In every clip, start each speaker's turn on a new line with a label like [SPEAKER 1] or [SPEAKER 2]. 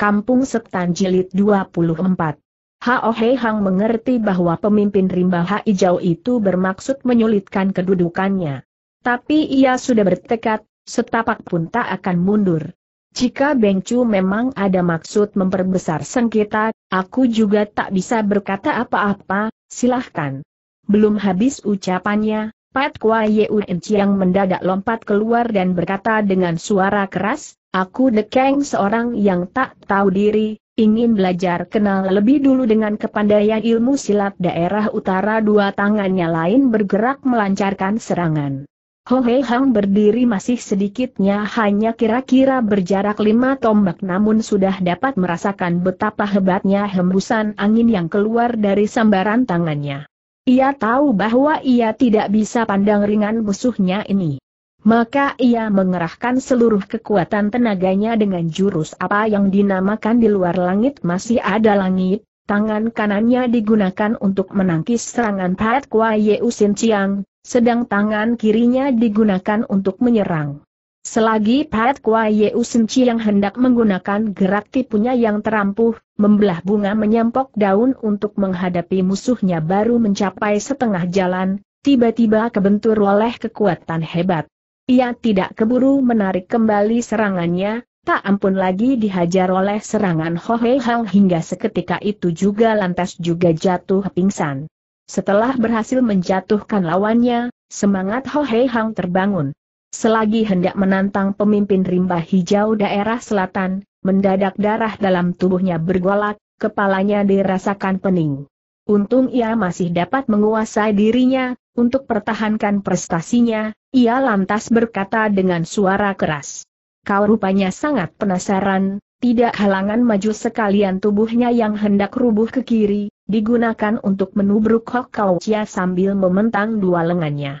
[SPEAKER 1] Kampung Setan Jilid 24 Hao Hei Hang mengerti bahwa pemimpin rimba hijau itu bermaksud menyulitkan kedudukannya. Tapi ia sudah bertekad, setapak pun tak akan mundur. Jika Beng Chu memang ada maksud memperbesar sengketa, aku juga tak bisa berkata apa-apa, silahkan. Belum habis ucapannya, Pat Kwa Yeun Chiang mendadak lompat keluar dan berkata dengan suara keras, Aku dekeng seorang yang tak tahu diri, ingin belajar kenal lebih dulu dengan kepandaian ilmu silat daerah utara dua tangannya lain bergerak melancarkan serangan. Ho Hei Hang berdiri masih sedikitnya hanya kira-kira berjarak lima tombak namun sudah dapat merasakan betapa hebatnya hembusan angin yang keluar dari sambaran tangannya. Ia tahu bahwa ia tidak bisa pandang ringan musuhnya ini. Maka ia mengerahkan seluruh kekuatan tenaganya dengan jurus apa yang dinamakan di luar langit masih ada langit, tangan kanannya digunakan untuk menangkis serangan Pat Kwa Yeu Sin Chiang, sedang tangan kirinya digunakan untuk menyerang. Selagi Pat Kwa Yeu Senci yang hendak menggunakan gerak tipunya yang terampuh, membelah bunga menyempok daun untuk menghadapi musuhnya baru mencapai setengah jalan, tiba-tiba kebentur oleh kekuatan hebat. Ia tidak keburu menarik kembali serangannya, tak ampun lagi dihajar oleh serangan ho Hei Hang hingga seketika itu juga lantas juga jatuh pingsan. Setelah berhasil menjatuhkan lawannya, semangat Ho Hei Hang terbangun. Selagi hendak menantang pemimpin rimba hijau daerah selatan, mendadak darah dalam tubuhnya bergolak, kepalanya dirasakan pening. Untung ia masih dapat menguasai dirinya, untuk pertahankan prestasinya, ia lantas berkata dengan suara keras. Kau rupanya sangat penasaran, tidak halangan maju sekalian tubuhnya yang hendak rubuh ke kiri, digunakan untuk menubruk Hok Kau Chia sambil mementang dua lengannya.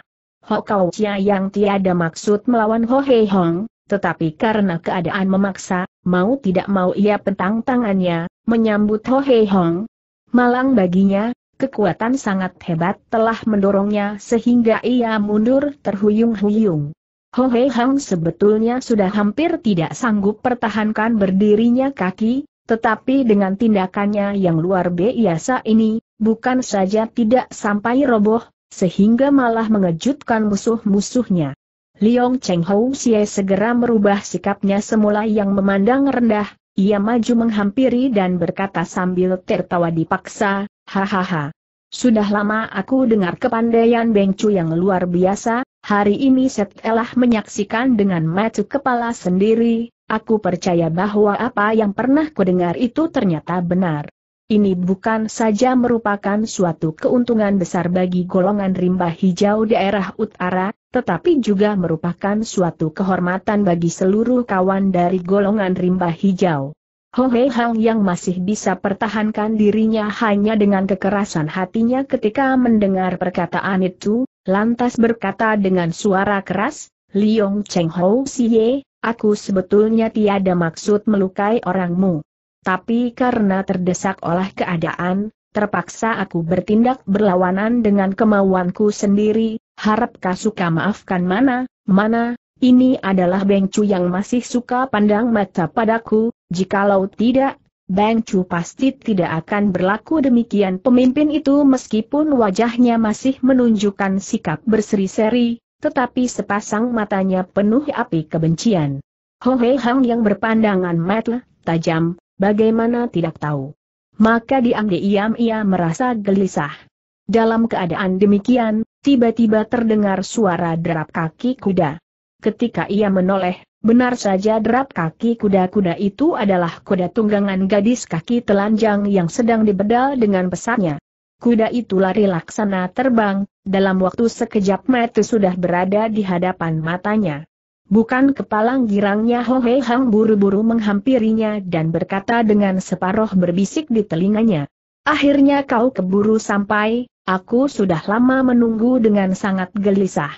[SPEAKER 1] Kau Chia yang tiada maksud melawan Ho Hei Hong, tetapi karena keadaan memaksa, mau tidak mau ia pentang tangannya, menyambut Ho Hei Hong. Malang baginya, kekuatan sangat hebat telah mendorongnya sehingga ia mundur terhuyung-huyung. Ho Hei Hong sebetulnya sudah hampir tidak sanggup pertahankan berdirinya kaki, tetapi dengan tindakannya yang luar biasa ini, bukan saja tidak sampai roboh, sehingga malah mengejutkan musuh-musuhnya. Liong Cheng Hou Xie segera merubah sikapnya semula yang memandang rendah, ia maju menghampiri dan berkata sambil tertawa dipaksa, hahaha. Sudah lama aku dengar kepandaian Beng Chu yang luar biasa, hari ini setelah menyaksikan dengan mata kepala sendiri, aku percaya bahwa apa yang pernah kudengar itu ternyata benar. Ini bukan saja merupakan suatu keuntungan besar bagi golongan rimba hijau daerah utara, tetapi juga merupakan suatu kehormatan bagi seluruh kawan dari golongan rimba hijau. Ho Hei Hang yang masih bisa pertahankan dirinya hanya dengan kekerasan hatinya ketika mendengar perkataan itu, lantas berkata dengan suara keras, Liong Cheng Ho Siye, aku sebetulnya tiada maksud melukai orangmu. Tapi karena terdesak oleh keadaan, terpaksa aku bertindak berlawanan dengan kemauanku sendiri, harap suka maafkan mana, mana, ini adalah Bengcu yang masih suka pandang mata padaku, jikalau tidak, Bengcu pasti tidak akan berlaku demikian pemimpin itu meskipun wajahnya masih menunjukkan sikap berseri-seri, tetapi sepasang matanya penuh api kebencian. Ho Hei Hang yang berpandangan mata tajam, bagaimana tidak tahu. Maka diam-diam ia merasa gelisah. Dalam keadaan demikian, tiba-tiba terdengar suara derap kaki kuda. Ketika ia menoleh, benar saja derap kaki kuda-kuda itu adalah kuda tunggangan gadis kaki telanjang yang sedang dibedal dengan pesatnya. Kuda itu lari laksana terbang, dalam waktu sekejap mata sudah berada di hadapan matanya. Bukan kepalang girangnya Ho Hei Hang buru-buru menghampirinya dan berkata dengan separoh berbisik di telinganya. Akhirnya kau keburu sampai, aku sudah lama menunggu dengan sangat gelisah.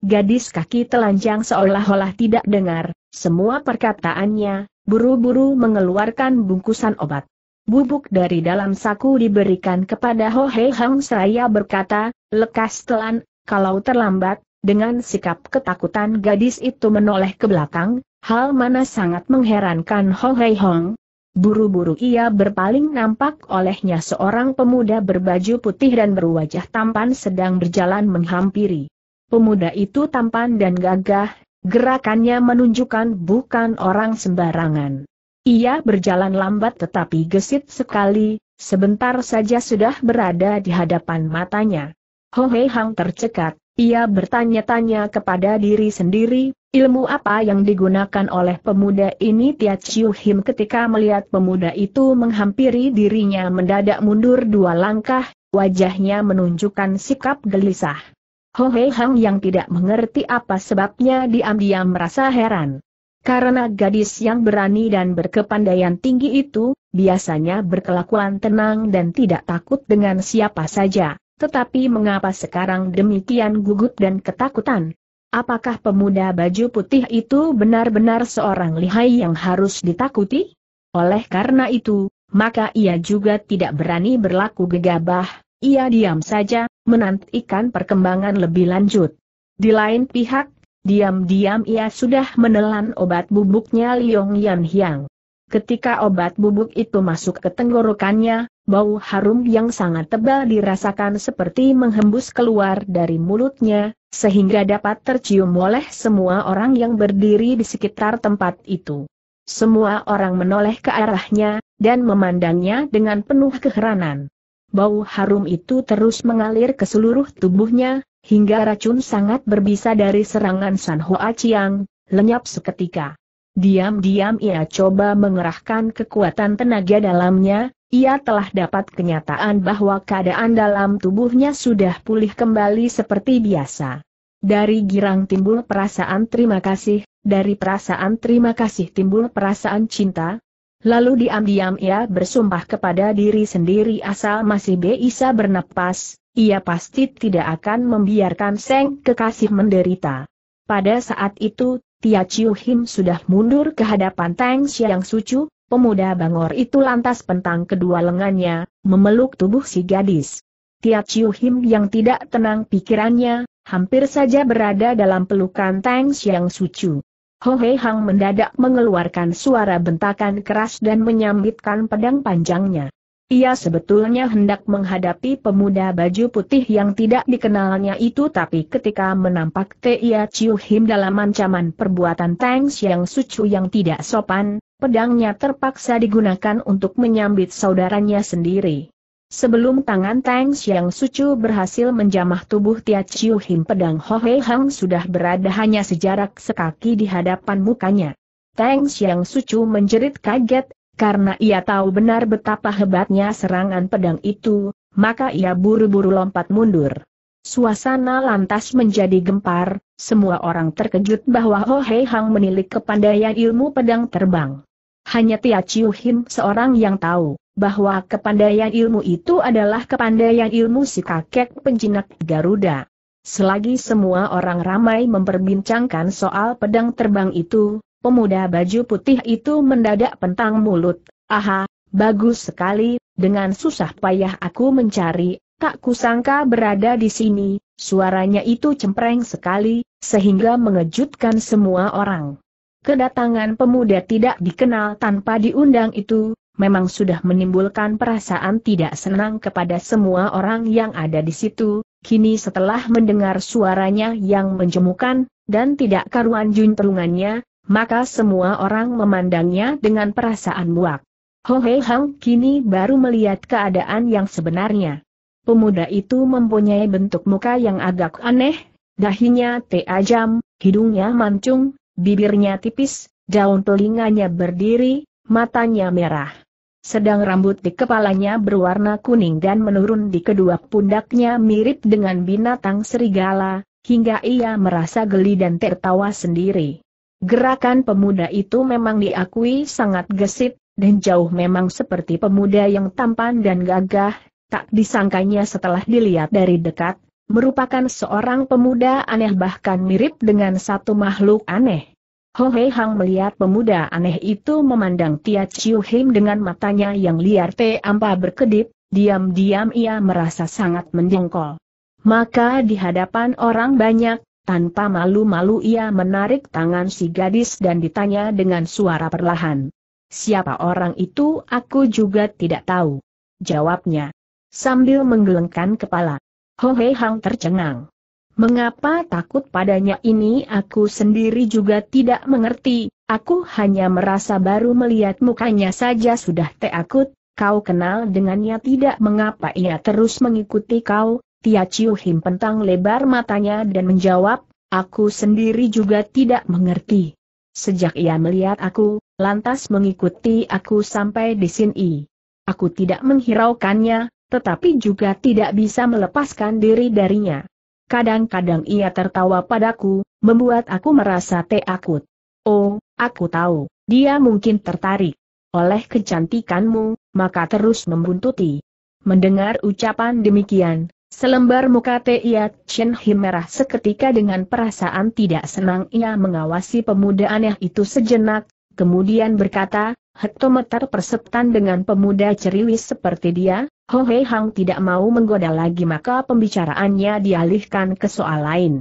[SPEAKER 1] Gadis kaki telanjang seolah-olah tidak dengar, semua perkataannya, buru-buru mengeluarkan bungkusan obat. Bubuk dari dalam saku diberikan kepada Ho Hei Hang seraya berkata, lekas telan, kalau terlambat, dengan sikap ketakutan gadis itu menoleh ke belakang, hal mana sangat mengherankan Ho Hei Hong. Buru-buru ia berpaling nampak olehnya seorang pemuda berbaju putih dan berwajah tampan sedang berjalan menghampiri. Pemuda itu tampan dan gagah, gerakannya menunjukkan bukan orang sembarangan. Ia berjalan lambat tetapi gesit sekali, sebentar saja sudah berada di hadapan matanya. Ho Hei Hang tercekat, ia bertanya-tanya kepada diri sendiri, ilmu apa yang digunakan oleh pemuda ini Tia Chiu Him ketika melihat pemuda itu menghampiri dirinya mendadak mundur dua langkah, wajahnya menunjukkan sikap gelisah. Ho Hei Hang yang tidak mengerti apa sebabnya diam-diam merasa heran. Karena gadis yang berani dan berkepandaian tinggi itu, biasanya berkelakuan tenang dan tidak takut dengan siapa saja tetapi mengapa sekarang demikian gugup dan ketakutan? Apakah pemuda baju putih itu benar-benar seorang lihai yang harus ditakuti? Oleh karena itu, maka ia juga tidak berani berlaku gegabah, ia diam saja, menantikan perkembangan lebih lanjut. Di lain pihak, diam-diam ia sudah menelan obat bubuknya Liong Yan Hiang. Ketika obat bubuk itu masuk ke tenggorokannya, Bau harum yang sangat tebal dirasakan seperti menghembus keluar dari mulutnya, sehingga dapat tercium oleh semua orang yang berdiri di sekitar tempat itu. Semua orang menoleh ke arahnya, dan memandangnya dengan penuh keheranan. Bau harum itu terus mengalir ke seluruh tubuhnya, hingga racun sangat berbisa dari serangan San Hoa Chiang, lenyap seketika. Diam-diam ia coba mengerahkan kekuatan tenaga dalamnya, ia telah dapat kenyataan bahwa keadaan dalam tubuhnya sudah pulih kembali seperti biasa. Dari girang timbul perasaan terima kasih, dari perasaan terima kasih timbul perasaan cinta. Lalu diam-diam ia bersumpah kepada diri sendiri asal masih bisa bernapas, ia pasti tidak akan membiarkan Seng kekasih menderita. Pada saat itu, Tia Chiu Him sudah mundur ke hadapan Tang Xiang Sucu, Pemuda Bangor itu lantas pentang kedua lengannya, memeluk tubuh si gadis. Tia Chiu Him yang tidak tenang pikirannya, hampir saja berada dalam pelukan Tang Xiang Sucu. Ho Hei Hang mendadak mengeluarkan suara bentakan keras dan menyambitkan pedang panjangnya. Ia sebetulnya hendak menghadapi pemuda baju putih yang tidak dikenalnya itu tapi ketika menampak Tia Chiu Him dalam ancaman perbuatan Tang Xiang Sucu yang tidak sopan, pedangnya terpaksa digunakan untuk menyambit saudaranya sendiri. Sebelum tangan Tang Xiang Sucu berhasil menjamah tubuh Tia Chiu Him pedang Ho Hei Hang sudah berada hanya sejarak sekaki di hadapan mukanya. Tang Xiang Sucu menjerit kaget, karena ia tahu benar betapa hebatnya serangan pedang itu, maka ia buru-buru lompat mundur. Suasana lantas menjadi gempar, semua orang terkejut bahwa Ho Hei Hang menilik kepandaian ilmu pedang terbang. Hanya Tia Chiu Him seorang yang tahu, bahwa kepandaian ilmu itu adalah kepandaian ilmu si kakek penjinak Garuda. Selagi semua orang ramai memperbincangkan soal pedang terbang itu, pemuda baju putih itu mendadak pentang mulut, aha, bagus sekali, dengan susah payah aku mencari, tak kusangka berada di sini, suaranya itu cempreng sekali, sehingga mengejutkan semua orang. Kedatangan pemuda tidak dikenal tanpa diundang itu, memang sudah menimbulkan perasaan tidak senang kepada semua orang yang ada di situ, kini setelah mendengar suaranya yang menjemukan, dan tidak karuan terungannya, maka semua orang memandangnya dengan perasaan muak. Ho Hei Hang kini baru melihat keadaan yang sebenarnya. Pemuda itu mempunyai bentuk muka yang agak aneh, dahinya teajam, hidungnya mancung, Bibirnya tipis, daun telinganya berdiri, matanya merah. Sedang rambut di kepalanya berwarna kuning dan menurun di kedua pundaknya mirip dengan binatang serigala, hingga ia merasa geli dan tertawa sendiri. Gerakan pemuda itu memang diakui sangat gesit, dan jauh memang seperti pemuda yang tampan dan gagah, tak disangkanya setelah dilihat dari dekat, merupakan seorang pemuda aneh bahkan mirip dengan satu makhluk aneh. Ho Hei Hang melihat pemuda aneh itu memandang Tia Chiu Him dengan matanya yang liar Te berkedip, diam-diam ia merasa sangat mendengkol. Maka di hadapan orang banyak, tanpa malu-malu ia menarik tangan si gadis dan ditanya dengan suara perlahan. Siapa orang itu aku juga tidak tahu. Jawabnya. Sambil menggelengkan kepala. Ho Hei Hang tercengang. Mengapa takut padanya ini aku sendiri juga tidak mengerti, aku hanya merasa baru melihat mukanya saja sudah takut, kau kenal dengannya tidak mengapa ia terus mengikuti kau, Tia Chiu Him pentang lebar matanya dan menjawab, aku sendiri juga tidak mengerti. Sejak ia melihat aku, lantas mengikuti aku sampai di sini. Aku tidak menghiraukannya, tetapi juga tidak bisa melepaskan diri darinya. Kadang-kadang ia tertawa padaku, membuat aku merasa takut. Oh, aku tahu, dia mungkin tertarik. Oleh kecantikanmu, maka terus membuntuti. Mendengar ucapan demikian, selembar muka ia Chen Hi merah seketika dengan perasaan tidak senang ia mengawasi pemuda aneh itu sejenak, kemudian berkata, hektometer perseptan dengan pemuda ceriwis seperti dia, Ho Hei Hang tidak mau menggoda lagi maka pembicaraannya dialihkan ke soal lain.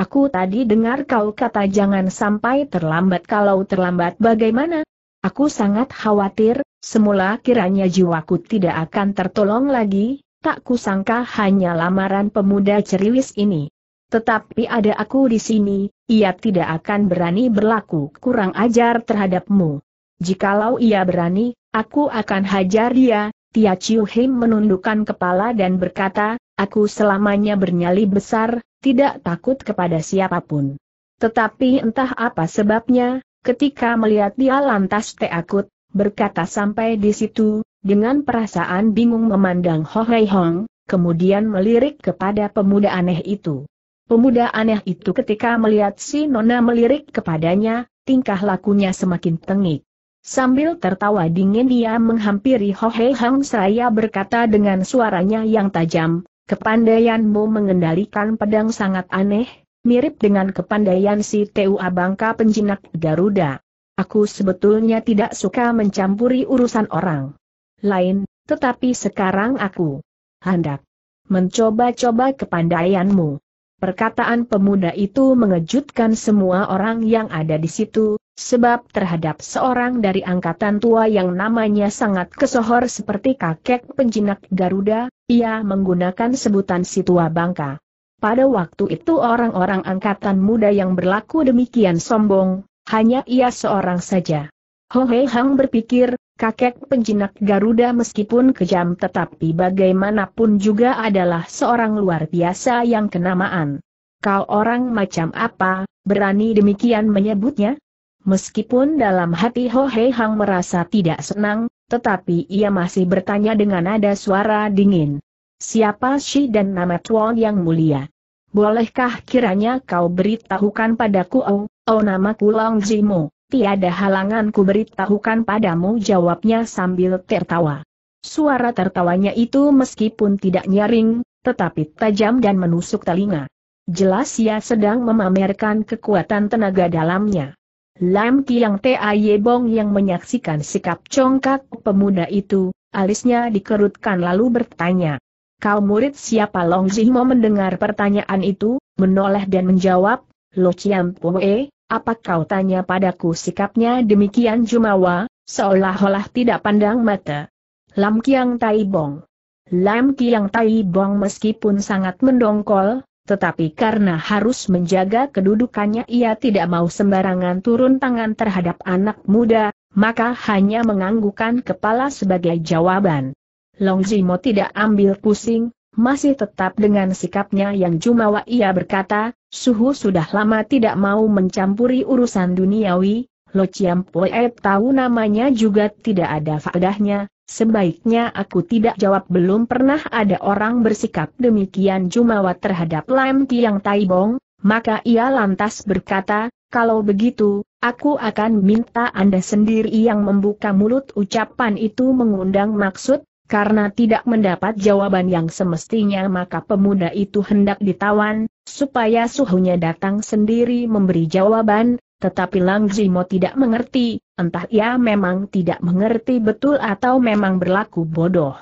[SPEAKER 1] Aku tadi dengar kau kata jangan sampai terlambat kalau terlambat bagaimana? Aku sangat khawatir, semula kiranya jiwaku tidak akan tertolong lagi, tak kusangka hanya lamaran pemuda ceriwis ini. Tetapi ada aku di sini, ia tidak akan berani berlaku kurang ajar terhadapmu. Jikalau ia berani, aku akan hajar dia, Tia Chiu Him menundukkan kepala dan berkata, aku selamanya bernyali besar, tidak takut kepada siapapun. Tetapi entah apa sebabnya, ketika melihat dia lantas teakut, berkata sampai di situ, dengan perasaan bingung memandang Ho Hei Hong, kemudian melirik kepada pemuda aneh itu. Pemuda aneh itu ketika melihat si Nona melirik kepadanya, tingkah lakunya semakin tengik. Sambil tertawa dingin dia menghampiri Ho Hei Hang Seraya berkata dengan suaranya yang tajam, kepandaianmu mengendalikan pedang sangat aneh, mirip dengan kepandaian si T.U. Abangka penjinak Garuda. Aku sebetulnya tidak suka mencampuri urusan orang lain, tetapi sekarang aku hendak mencoba-coba kepandaianmu. Perkataan pemuda itu mengejutkan semua orang yang ada di situ, Sebab terhadap seorang dari angkatan tua yang namanya sangat kesohor seperti kakek penjinak Garuda, ia menggunakan sebutan Situa Bangka. Pada waktu itu orang-orang angkatan muda yang berlaku demikian sombong, hanya ia seorang saja. Ho Hei Hang berpikir, kakek penjinak Garuda meskipun kejam tetapi bagaimanapun juga adalah seorang luar biasa yang kenamaan. Kau orang macam apa, berani demikian menyebutnya? Meskipun dalam hati Ho Hei Hang merasa tidak senang, tetapi ia masih bertanya dengan nada suara dingin. Siapa Shi dan nama Tuan yang mulia? Bolehkah kiranya kau beritahukan padaku oh, oh namaku Long Zimo, tiada halangan ku beritahukan padamu jawabnya sambil tertawa. Suara tertawanya itu meskipun tidak nyaring, tetapi tajam dan menusuk telinga. Jelas ia sedang memamerkan kekuatan tenaga dalamnya. Lam Kiang T.A.Y. Bong yang menyaksikan sikap congkak pemuda itu, alisnya dikerutkan lalu bertanya. Kau murid siapa Long Mau mendengar pertanyaan itu, menoleh dan menjawab, Lo Chiam Pue, apa kau tanya padaku sikapnya demikian jumawa, seolah-olah tidak pandang mata. Lam Kiang Tai Bong Lam Kiang Tai Bong meskipun sangat mendongkol, tetapi karena harus menjaga kedudukannya ia tidak mau sembarangan turun tangan terhadap anak muda, maka hanya menganggukan kepala sebagai jawaban. Long Zimo tidak ambil pusing, masih tetap dengan sikapnya yang jumawa ia berkata, Suhu sudah lama tidak mau mencampuri urusan duniawi, Lo Chiam Poe tahu namanya juga tidak ada faedahnya, sebaiknya aku tidak jawab belum pernah ada orang bersikap demikian jumawa terhadap Lam Tiang Taibong, maka ia lantas berkata, kalau begitu, aku akan minta Anda sendiri yang membuka mulut ucapan itu mengundang maksud, karena tidak mendapat jawaban yang semestinya maka pemuda itu hendak ditawan, supaya suhunya datang sendiri memberi jawaban, tetapi Lang Zimo tidak mengerti, entah ia memang tidak mengerti betul atau memang berlaku bodoh.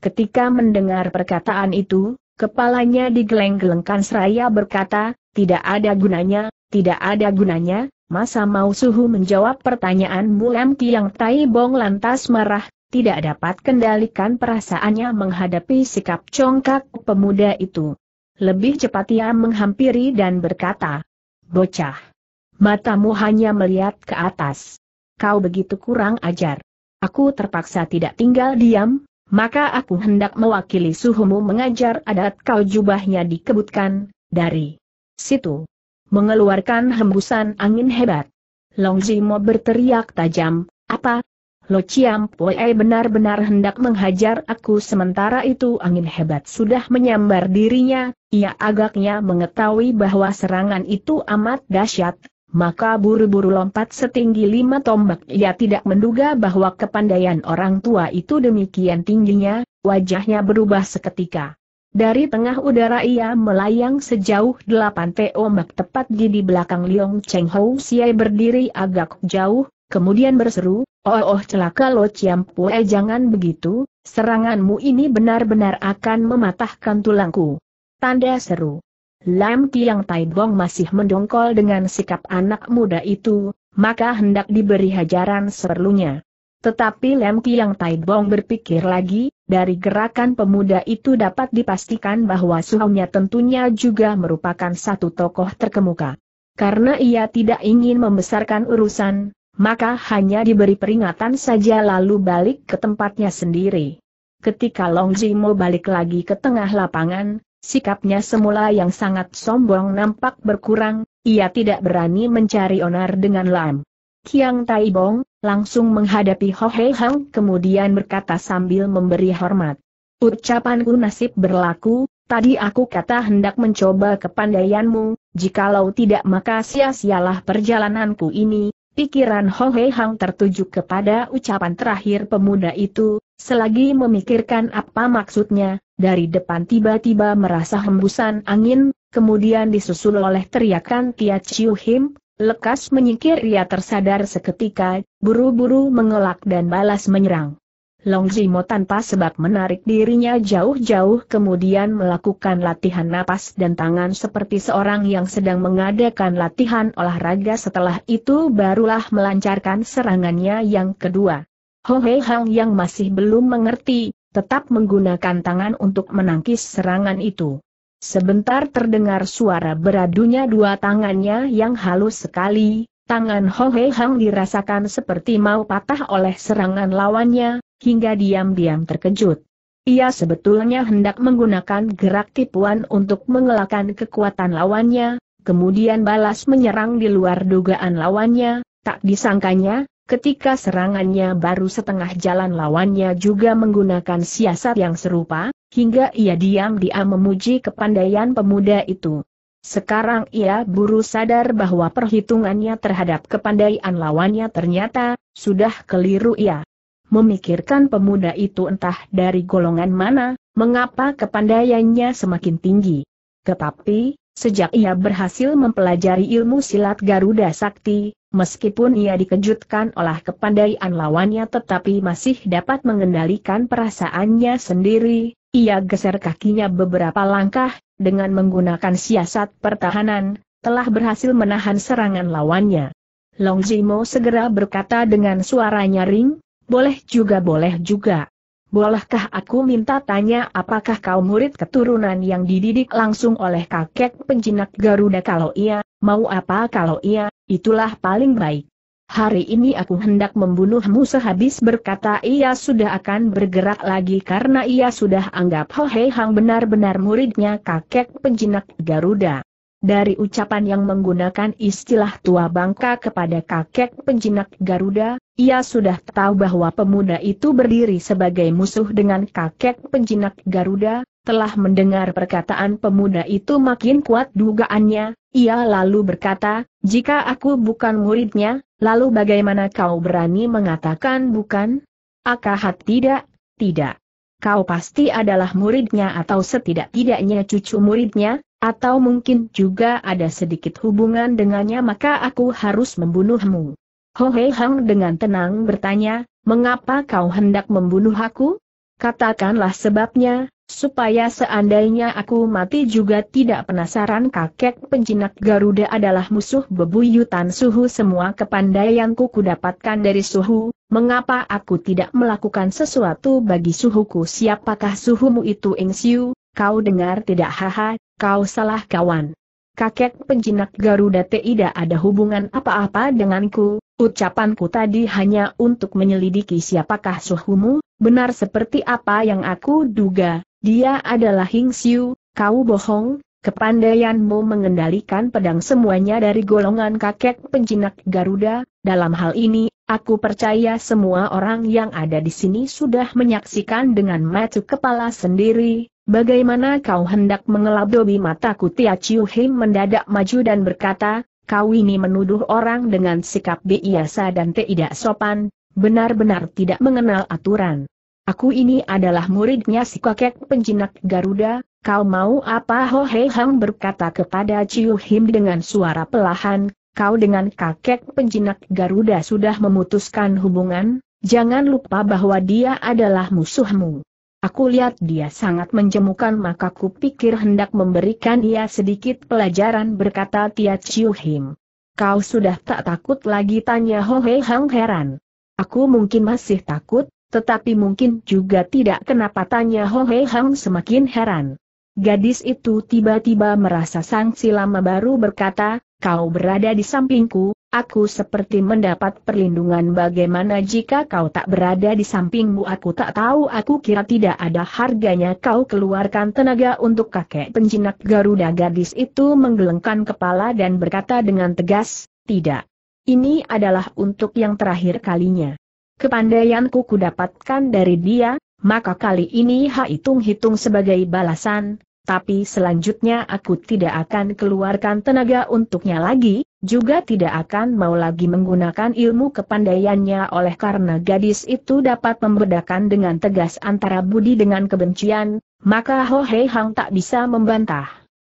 [SPEAKER 1] Ketika mendengar perkataan itu, kepalanya digeleng-gelengkan seraya berkata, tidak ada gunanya, tidak ada gunanya, masa mau suhu menjawab pertanyaan Lam Kiang Tai Bong lantas marah, tidak dapat kendalikan perasaannya menghadapi sikap congkak pemuda itu. Lebih cepat ia menghampiri dan berkata, bocah. Matamu hanya melihat ke atas. Kau begitu kurang ajar. Aku terpaksa tidak tinggal diam, maka aku hendak mewakili suhumu mengajar adat kau jubahnya dikebutkan, dari situ. Mengeluarkan hembusan angin hebat. Long Zimo berteriak tajam, apa? Lo Chiam Poe benar-benar hendak menghajar aku sementara itu angin hebat sudah menyambar dirinya, ia agaknya mengetahui bahwa serangan itu amat dahsyat, maka buru-buru lompat setinggi lima tombak ia tidak menduga bahwa kepandaian orang tua itu demikian tingginya, wajahnya berubah seketika. Dari tengah udara ia melayang sejauh delapan tombak tepat di di belakang Liong Cheng Hou Siai berdiri agak jauh, kemudian berseru, Oh oh celaka lo Ciam Pue jangan begitu, seranganmu ini benar-benar akan mematahkan tulangku. Tanda seru. Lam Tai Bong masih mendongkol dengan sikap anak muda itu, maka hendak diberi hajaran seperlunya. Tetapi Lam Tai Bong berpikir lagi, dari gerakan pemuda itu dapat dipastikan bahwa suhunya tentunya juga merupakan satu tokoh terkemuka. Karena ia tidak ingin membesarkan urusan, maka hanya diberi peringatan saja lalu balik ke tempatnya sendiri. Ketika Long Zimo balik lagi ke tengah lapangan, Sikapnya semula yang sangat sombong nampak berkurang, ia tidak berani mencari onar dengan Lam. Kiang Taibong, langsung menghadapi Ho Hei Hang kemudian berkata sambil memberi hormat. Ucapanku nasib berlaku, tadi aku kata hendak mencoba kepandaianmu, jikalau tidak maka sia-sialah perjalananku ini, Pikiran Ho Hei Hang tertuju kepada ucapan terakhir pemuda itu, selagi memikirkan apa maksudnya, dari depan tiba-tiba merasa hembusan angin, kemudian disusul oleh teriakan Tia Chiu Him, Lekas menyingkir ia tersadar seketika, buru-buru mengelak dan balas menyerang. Long Zimo tanpa sebab menarik dirinya jauh-jauh kemudian melakukan latihan napas dan tangan seperti seorang yang sedang mengadakan latihan olahraga setelah itu barulah melancarkan serangannya yang kedua. Ho Hei Hang yang masih belum mengerti, tetap menggunakan tangan untuk menangkis serangan itu. Sebentar terdengar suara beradunya dua tangannya yang halus sekali, tangan Ho Hei Hang dirasakan seperti mau patah oleh serangan lawannya, hingga diam-diam terkejut. Ia sebetulnya hendak menggunakan gerak tipuan untuk mengelakkan kekuatan lawannya, kemudian balas menyerang di luar dugaan lawannya, tak disangkanya, Ketika serangannya baru setengah jalan lawannya juga menggunakan siasat yang serupa, hingga ia diam-diam memuji kepandaian pemuda itu. Sekarang ia buru sadar bahwa perhitungannya terhadap kepandaian lawannya ternyata, sudah keliru ia. Memikirkan pemuda itu entah dari golongan mana, mengapa kepandaiannya semakin tinggi. Tetapi, sejak ia berhasil mempelajari ilmu silat Garuda Sakti, meskipun ia dikejutkan oleh kepandaian lawannya tetapi masih dapat mengendalikan perasaannya sendiri, ia geser kakinya beberapa langkah, dengan menggunakan siasat pertahanan, telah berhasil menahan serangan lawannya. Long Zimo segera berkata dengan suara nyaring, boleh juga boleh juga bolehkah aku minta tanya apakah kau murid keturunan yang dididik langsung oleh kakek penjinak Garuda kalau iya, mau apa kalau iya, itulah paling baik. Hari ini aku hendak membunuhmu sehabis berkata ia sudah akan bergerak lagi karena ia sudah anggap Ho oh, Hei Hang benar-benar muridnya kakek penjinak Garuda. Dari ucapan yang menggunakan istilah tua bangka kepada kakek penjinak Garuda, ia sudah tahu bahwa pemuda itu berdiri sebagai musuh dengan kakek penjinak Garuda, telah mendengar perkataan pemuda itu makin kuat dugaannya, ia lalu berkata, jika aku bukan muridnya, lalu bagaimana kau berani mengatakan bukan? Akahat tidak, tidak. Kau pasti adalah muridnya atau setidak-tidaknya cucu muridnya, atau mungkin juga ada sedikit hubungan dengannya maka aku harus membunuhmu. Ho Hei Hang dengan tenang bertanya, mengapa kau hendak membunuh aku? Katakanlah sebabnya, supaya seandainya aku mati juga tidak penasaran kakek penjinak Garuda adalah musuh bebuyutan suhu semua kepandaianku kudapatkan dari suhu, mengapa aku tidak melakukan sesuatu bagi suhuku siapakah suhumu itu Siu, Kau dengar tidak haha, kau salah kawan. Kakek penjinak Garuda tidak ada hubungan apa-apa denganku, ucapanku tadi hanya untuk menyelidiki siapakah suhumu, benar seperti apa yang aku duga, dia adalah Hing Siu, kau bohong, kepandaianmu mengendalikan pedang semuanya dari golongan kakek penjinak Garuda, dalam hal ini, aku percaya semua orang yang ada di sini sudah menyaksikan dengan mata kepala sendiri, Bagaimana kau hendak mengelabui mataku Tia Chiu Him mendadak maju dan berkata, kau ini menuduh orang dengan sikap biasa dan tidak sopan, benar-benar tidak mengenal aturan. Aku ini adalah muridnya si kakek penjinak Garuda, kau mau apa Ho He Hang berkata kepada Chiu Him dengan suara pelahan, kau dengan kakek penjinak Garuda sudah memutuskan hubungan, jangan lupa bahwa dia adalah musuhmu. Aku lihat dia sangat menjemukan maka kupikir hendak memberikan ia sedikit pelajaran berkata Tia Chiu Him. Kau sudah tak takut lagi tanya Ho Hei Hang heran. Aku mungkin masih takut, tetapi mungkin juga tidak kenapa tanya Ho Hei Hang semakin heran. Gadis itu tiba-tiba merasa sang silama baru berkata, kau berada di sampingku, Aku seperti mendapat perlindungan bagaimana jika kau tak berada di sampingmu aku tak tahu aku kira tidak ada harganya kau keluarkan tenaga untuk kakek penjinak Garuda gadis itu menggelengkan kepala dan berkata dengan tegas, tidak. Ini adalah untuk yang terakhir kalinya. Kepandaianku dapatkan dari dia, maka kali ini hitung-hitung sebagai balasan, tapi selanjutnya aku tidak akan keluarkan tenaga untuknya lagi, juga tidak akan mau lagi menggunakan ilmu kepandaiannya oleh karena gadis itu dapat membedakan dengan tegas antara budi dengan kebencian, maka Ho Hei Hang tak bisa membantah.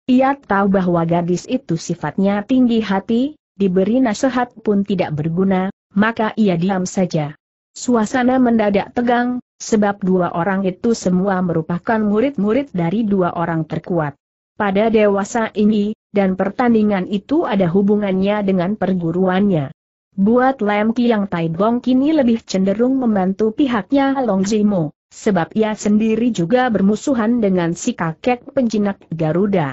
[SPEAKER 1] Ia tahu bahwa gadis itu sifatnya tinggi hati, diberi nasihat pun tidak berguna, maka ia diam saja. Suasana mendadak tegang, Sebab dua orang itu semua merupakan murid-murid dari dua orang terkuat. Pada dewasa ini, dan pertandingan itu ada hubungannya dengan perguruannya. Buat Lam Kiang Tai Bong kini lebih cenderung membantu pihaknya Long Zimo, sebab ia sendiri juga bermusuhan dengan si kakek penjinak Garuda.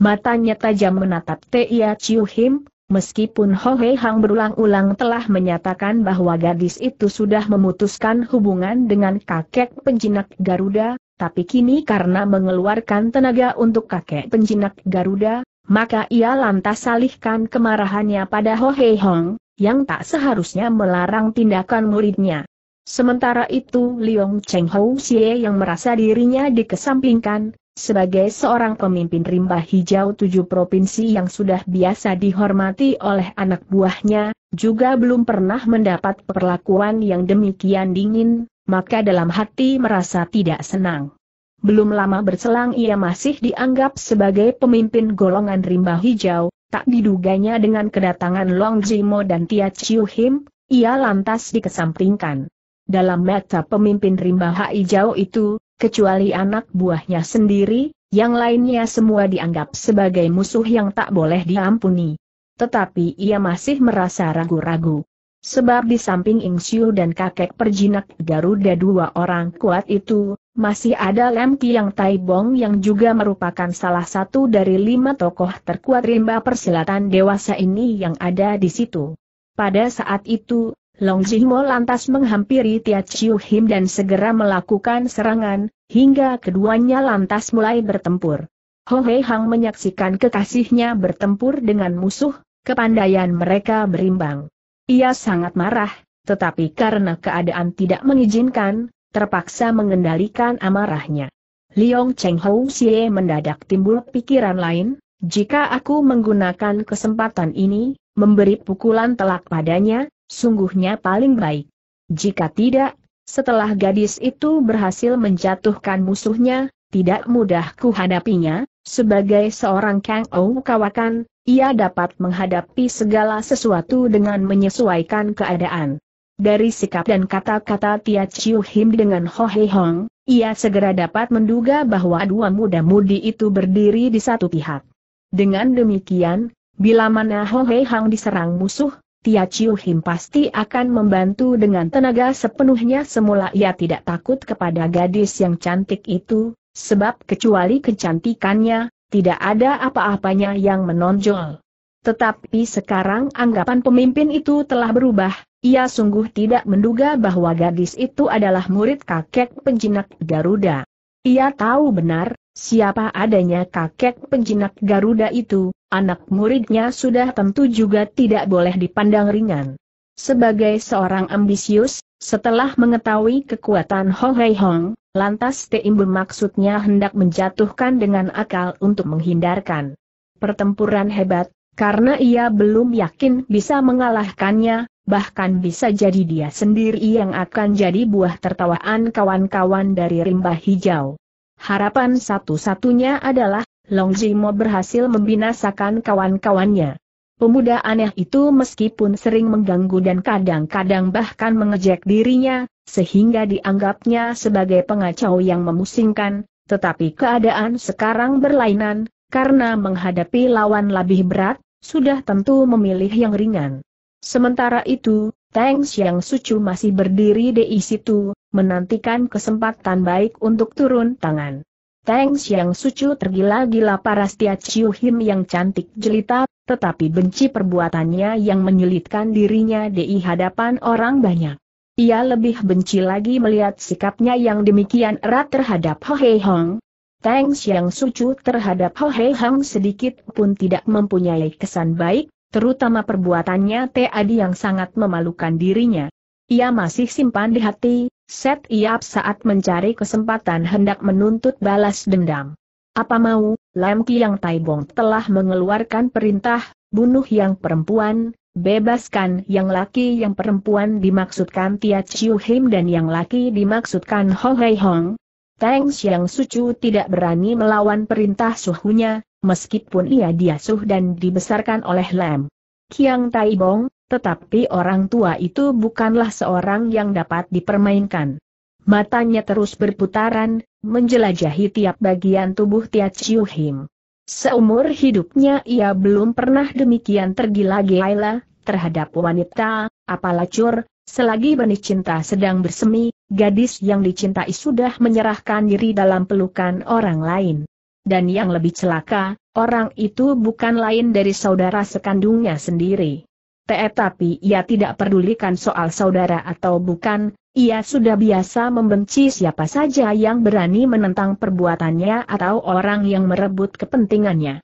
[SPEAKER 1] Matanya tajam menatap Tia Chiu Him, Meskipun Ho Hei Hang berulang-ulang telah menyatakan bahwa gadis itu sudah memutuskan hubungan dengan kakek penjinak Garuda, tapi kini karena mengeluarkan tenaga untuk kakek penjinak Garuda, maka ia lantas salihkan kemarahannya pada Ho Hei Hong, yang tak seharusnya melarang tindakan muridnya. Sementara itu Liong Cheng Ho Xie yang merasa dirinya dikesampingkan, sebagai seorang pemimpin rimba hijau tujuh provinsi yang sudah biasa dihormati oleh anak buahnya, juga belum pernah mendapat perlakuan yang demikian dingin, maka dalam hati merasa tidak senang. Belum lama berselang ia masih dianggap sebagai pemimpin golongan rimba hijau, tak diduganya dengan kedatangan Long Jimo dan Tia Chiu Him, ia lantas dikesampingkan. Dalam mata pemimpin rimba hijau itu, kecuali anak buahnya sendiri, yang lainnya semua dianggap sebagai musuh yang tak boleh diampuni. Tetapi ia masih merasa ragu-ragu. Sebab di samping Ing Siu dan kakek perjinak Garuda dua orang kuat itu, masih ada Lem Kiang Tai Bong yang juga merupakan salah satu dari lima tokoh terkuat rimba persilatan dewasa ini yang ada di situ. Pada saat itu, Long Jingmo lantas menghampiri Tia Chiu Him dan segera melakukan serangan, hingga keduanya lantas mulai bertempur. Ho Hei Hang menyaksikan kekasihnya bertempur dengan musuh, kepandaian mereka berimbang. Ia sangat marah, tetapi karena keadaan tidak mengizinkan, terpaksa mengendalikan amarahnya. Liong Cheng Hou Xie mendadak timbul pikiran lain, jika aku menggunakan kesempatan ini, memberi pukulan telak padanya, sungguhnya paling baik. Jika tidak, setelah gadis itu berhasil menjatuhkan musuhnya, tidak mudah kuhadapinya, sebagai seorang Kang Ou kawakan, ia dapat menghadapi segala sesuatu dengan menyesuaikan keadaan. Dari sikap dan kata-kata Tia Chiu Him dengan Ho Hei Hong, ia segera dapat menduga bahwa dua muda-mudi itu berdiri di satu pihak. Dengan demikian, bila mana Ho Hei Hong diserang musuh, Tia Chiu Him pasti akan membantu dengan tenaga sepenuhnya semula ia tidak takut kepada gadis yang cantik itu, sebab kecuali kecantikannya, tidak ada apa-apanya yang menonjol. Tetapi sekarang anggapan pemimpin itu telah berubah, ia sungguh tidak menduga bahwa gadis itu adalah murid kakek penjinak Garuda. Ia tahu benar, Siapa adanya kakek penjinak Garuda itu, anak muridnya sudah tentu juga tidak boleh dipandang ringan. Sebagai seorang ambisius, setelah mengetahui kekuatan Hong Hei Hong, lantas Tim bermaksudnya hendak menjatuhkan dengan akal untuk menghindarkan pertempuran hebat, karena ia belum yakin bisa mengalahkannya, bahkan bisa jadi dia sendiri yang akan jadi buah tertawaan kawan-kawan dari rimba hijau. Harapan satu-satunya adalah, Long Jimo berhasil membinasakan kawan-kawannya. Pemuda aneh itu meskipun sering mengganggu dan kadang-kadang bahkan mengejek dirinya, sehingga dianggapnya sebagai pengacau yang memusingkan, tetapi keadaan sekarang berlainan, karena menghadapi lawan lebih berat, sudah tentu memilih yang ringan. Sementara itu, Tang Xiang Sucu masih berdiri di situ, menantikan kesempatan baik untuk turun tangan. Tang Xiang Sucu tergila-gila para setia Chiu Him yang cantik jelita, tetapi benci perbuatannya yang menyulitkan dirinya di hadapan orang banyak. Ia lebih benci lagi melihat sikapnya yang demikian erat terhadap Ho Hei Hong. Tang Xiang Sucu terhadap Ho Hei Hong sedikit pun tidak mempunyai kesan baik, terutama perbuatannya Tadi yang sangat memalukan dirinya. Ia masih simpan di hati, set iap saat mencari kesempatan hendak menuntut balas dendam. Apa mau, Lam Kiang Taibong telah mengeluarkan perintah, bunuh yang perempuan, bebaskan yang laki yang perempuan dimaksudkan Tia Chiu Him dan yang laki dimaksudkan Ho Hei Hong, Tang Xiang Sucu tidak berani melawan perintah suhunya, meskipun ia diasuh dan dibesarkan oleh Lam Kiang Bong, tetapi orang tua itu bukanlah seorang yang dapat dipermainkan. Matanya terus berputaran, menjelajahi tiap bagian tubuh Tia Chiu Him. Seumur hidupnya ia belum pernah demikian tergila-gila terhadap wanita, apalacur, selagi benih cinta sedang bersemi, gadis yang dicintai sudah menyerahkan diri dalam pelukan orang lain dan yang lebih celaka, orang itu bukan lain dari saudara sekandungnya sendiri. Tetapi ia tidak pedulikan soal saudara atau bukan, ia sudah biasa membenci siapa saja yang berani menentang perbuatannya atau orang yang merebut kepentingannya.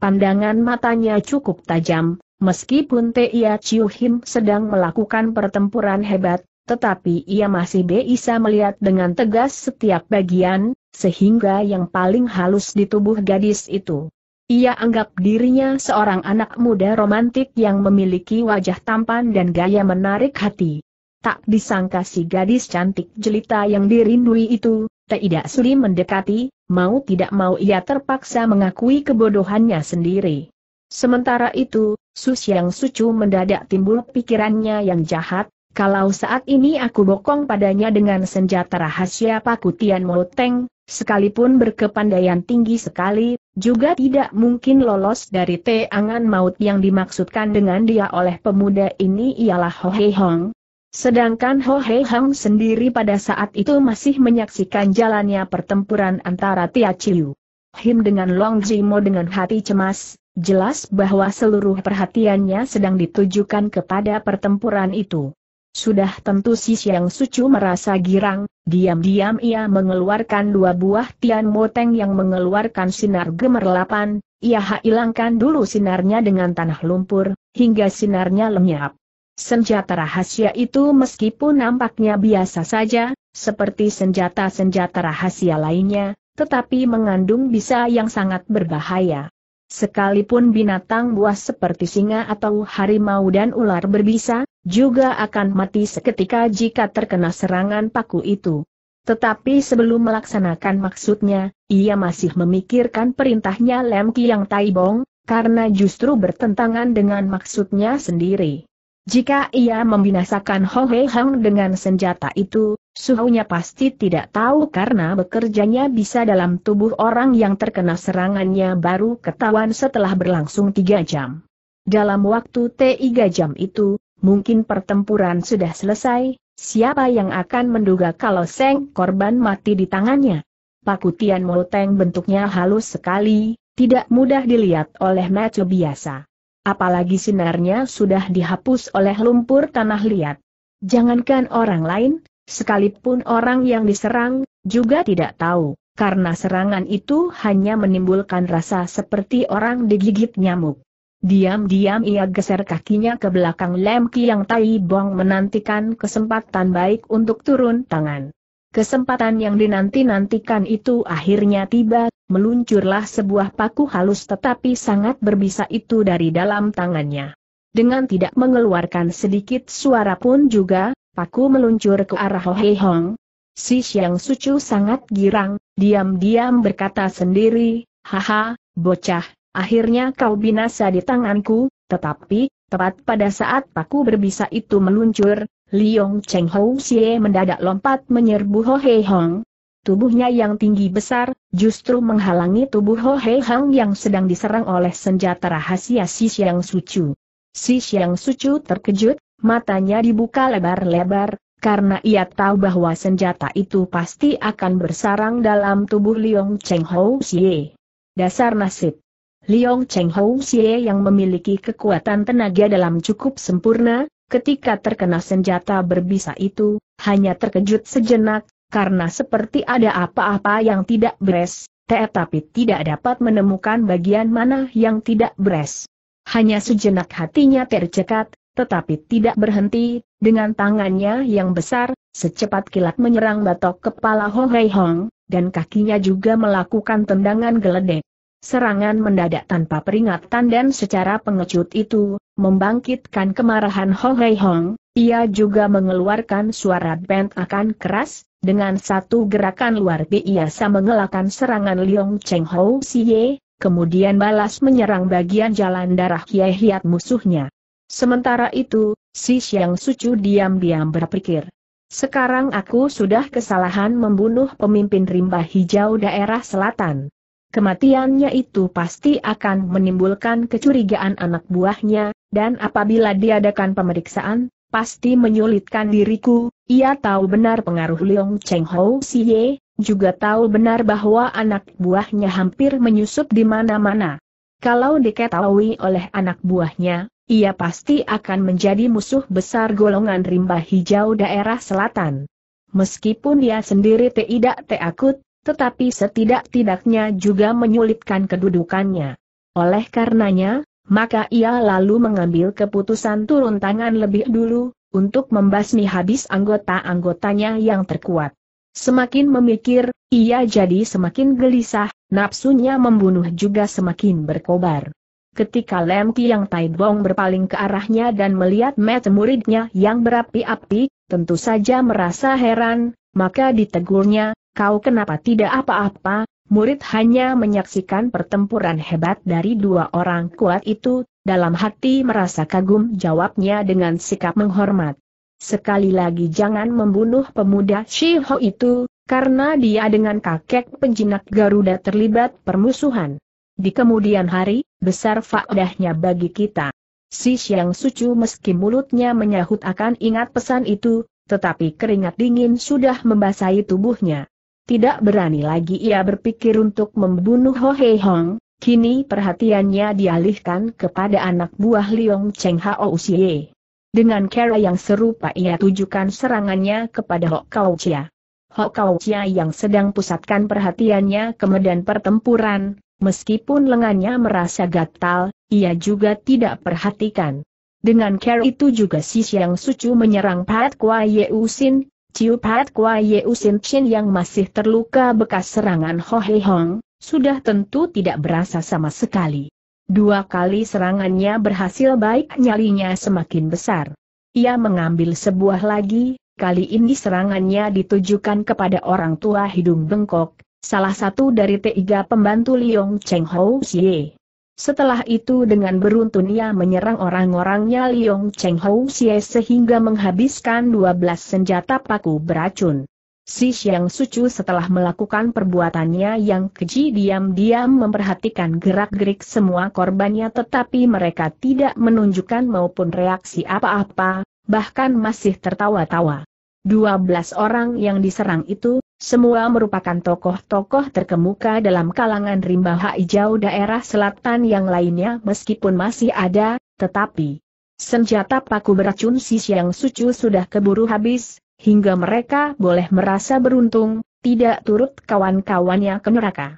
[SPEAKER 1] Pandangan matanya cukup tajam, meskipun Tia Chiu Him sedang melakukan pertempuran hebat, tetapi ia masih bisa melihat dengan tegas setiap bagian, sehingga yang paling halus di tubuh gadis itu. Ia anggap dirinya seorang anak muda romantik yang memiliki wajah tampan dan gaya menarik hati. Tak disangka si gadis cantik jelita yang dirindui itu, tidak sulit mendekati, mau tidak mau ia terpaksa mengakui kebodohannya sendiri. Sementara itu, Sus Yang Sucu mendadak timbul pikirannya yang jahat, kalau saat ini aku bokong padanya dengan senjata rahasia Pakutian Tian Moteng, sekalipun berkepandaian tinggi sekali, juga tidak mungkin lolos dari teangan maut yang dimaksudkan dengan dia oleh pemuda ini ialah Ho Hei Hong. Sedangkan Ho Hei Hong sendiri pada saat itu masih menyaksikan jalannya pertempuran antara Tia Chiu Him dengan Long Jimo dengan hati cemas, jelas bahwa seluruh perhatiannya sedang ditujukan kepada pertempuran itu. Sudah tentu si Siang Sucu merasa girang, diam-diam ia mengeluarkan dua buah tian moteng yang mengeluarkan sinar gemerlapan, ia hilangkan dulu sinarnya dengan tanah lumpur, hingga sinarnya lenyap. Senjata rahasia itu meskipun nampaknya biasa saja, seperti senjata-senjata rahasia lainnya, tetapi mengandung bisa yang sangat berbahaya. Sekalipun binatang buas seperti singa atau harimau dan ular berbisa, juga akan mati seketika jika terkena serangan paku itu. Tetapi sebelum melaksanakan maksudnya, ia masih memikirkan perintahnya Lem Kiang Taibong, karena justru bertentangan dengan maksudnya sendiri. Jika ia membinasakan Ho Hei Hang dengan senjata itu, suhunya pasti tidak tahu karena bekerjanya bisa dalam tubuh orang yang terkena serangannya baru ketahuan setelah berlangsung tiga jam. Dalam waktu tiga jam itu, mungkin pertempuran sudah selesai, siapa yang akan menduga kalau Seng korban mati di tangannya? Pakutian Moteng bentuknya halus sekali, tidak mudah dilihat oleh mata biasa. Apalagi sinarnya sudah dihapus oleh lumpur tanah liat. Jangankan orang lain, sekalipun orang yang diserang, juga tidak tahu, karena serangan itu hanya menimbulkan rasa seperti orang digigit nyamuk. Diam-diam ia geser kakinya ke belakang Lem Kiang Tai Bong menantikan kesempatan baik untuk turun tangan. Kesempatan yang dinanti-nantikan itu akhirnya tiba, meluncurlah sebuah paku halus tetapi sangat berbisa itu dari dalam tangannya. Dengan tidak mengeluarkan sedikit suara pun juga, paku meluncur ke arah Hohei Hong. Si Xiang Sucu sangat girang, diam-diam berkata sendiri, Haha, bocah, Akhirnya kau binasa di tanganku, tetapi, tepat pada saat paku berbisa itu meluncur, Liong Cheng Hou Xie mendadak lompat menyerbu Ho Hei Hong. Tubuhnya yang tinggi besar, justru menghalangi tubuh Ho Hei Hong yang sedang diserang oleh senjata rahasia Si Xiang Chu. Si Xiang Chu terkejut, matanya dibuka lebar-lebar, karena ia tahu bahwa senjata itu pasti akan bersarang dalam tubuh Liong Cheng Hou Xie. Dasar nasib. Liong Cheng Hou Xie yang memiliki kekuatan tenaga dalam cukup sempurna, ketika terkena senjata berbisa itu, hanya terkejut sejenak, karena seperti ada apa-apa yang tidak beres, tetapi tidak dapat menemukan bagian mana yang tidak beres. Hanya sejenak hatinya tercekat, tetapi tidak berhenti, dengan tangannya yang besar, secepat kilat menyerang batok kepala Ho Hei Hong, dan kakinya juga melakukan tendangan geledek. Serangan mendadak tanpa peringatan dan secara pengecut itu, membangkitkan kemarahan Ho Hei Hong, ia juga mengeluarkan suara bent akan keras, dengan satu gerakan luar biasa mengelakkan serangan Liong Cheng Ho Ye, kemudian balas menyerang bagian jalan darah Hiai Hiat musuhnya. Sementara itu, si Xiang Sucu diam-diam berpikir. Sekarang aku sudah kesalahan membunuh pemimpin rimba hijau daerah selatan. Kematiannya itu pasti akan menimbulkan kecurigaan anak buahnya, dan apabila diadakan pemeriksaan, pasti menyulitkan diriku, ia tahu benar pengaruh Leong Cheng Ho Ye, juga tahu benar bahwa anak buahnya hampir menyusup di mana-mana. Kalau diketahui oleh anak buahnya, ia pasti akan menjadi musuh besar golongan rimba hijau daerah selatan. Meskipun dia sendiri tidak takut, tetapi setidak-tidaknya juga menyulitkan kedudukannya. Oleh karenanya, maka ia lalu mengambil keputusan turun tangan lebih dulu, untuk membasmi habis anggota-anggotanya yang terkuat. Semakin memikir, ia jadi semakin gelisah, nafsunya membunuh juga semakin berkobar. Ketika Lem Kiang Bong berpaling ke arahnya dan melihat met muridnya yang berapi-api, tentu saja merasa heran, maka ditegurnya, kau kenapa tidak apa-apa, murid hanya menyaksikan pertempuran hebat dari dua orang kuat itu, dalam hati merasa kagum jawabnya dengan sikap menghormat. Sekali lagi jangan membunuh pemuda Shiho itu, karena dia dengan kakek penjinak Garuda terlibat permusuhan. Di kemudian hari, besar faedahnya bagi kita. Si Xiang Sucu meski mulutnya menyahut akan ingat pesan itu, tetapi keringat dingin sudah membasahi tubuhnya. Tidak berani lagi ia berpikir untuk membunuh Ho Hei Hong, kini perhatiannya dialihkan kepada anak buah Liong Cheng Hao Xie. Dengan cara yang serupa ia tujukan serangannya kepada Ho Kau Chia. Ho Kau Chia yang sedang pusatkan perhatiannya ke medan pertempuran, meskipun lengannya merasa gatal, ia juga tidak perhatikan. Dengan cara itu juga si Siang Sucu menyerang Pat Kwa Ye Usin, Ciu Pat Kwa Yeu Sin Chin yang masih terluka bekas serangan Ho He Hong, sudah tentu tidak berasa sama sekali. Dua kali serangannya berhasil baik nyalinya semakin besar. Ia mengambil sebuah lagi, kali ini serangannya ditujukan kepada orang tua hidung bengkok, salah satu dari tiga pembantu Liong Cheng Ho Xie. Setelah itu dengan beruntun ia menyerang orang-orangnya Liong Cheng Hou Xie sehingga menghabiskan 12 senjata paku beracun. Si Xiang Sucu setelah melakukan perbuatannya yang keji diam-diam memperhatikan gerak-gerik semua korbannya tetapi mereka tidak menunjukkan maupun reaksi apa-apa, bahkan masih tertawa-tawa. 12 orang yang diserang itu, semua merupakan tokoh-tokoh terkemuka dalam kalangan rimba hijau daerah selatan yang lainnya meskipun masih ada, tetapi senjata paku beracun si Siang Sucu sudah keburu habis, hingga mereka boleh merasa beruntung, tidak turut kawan-kawannya ke neraka.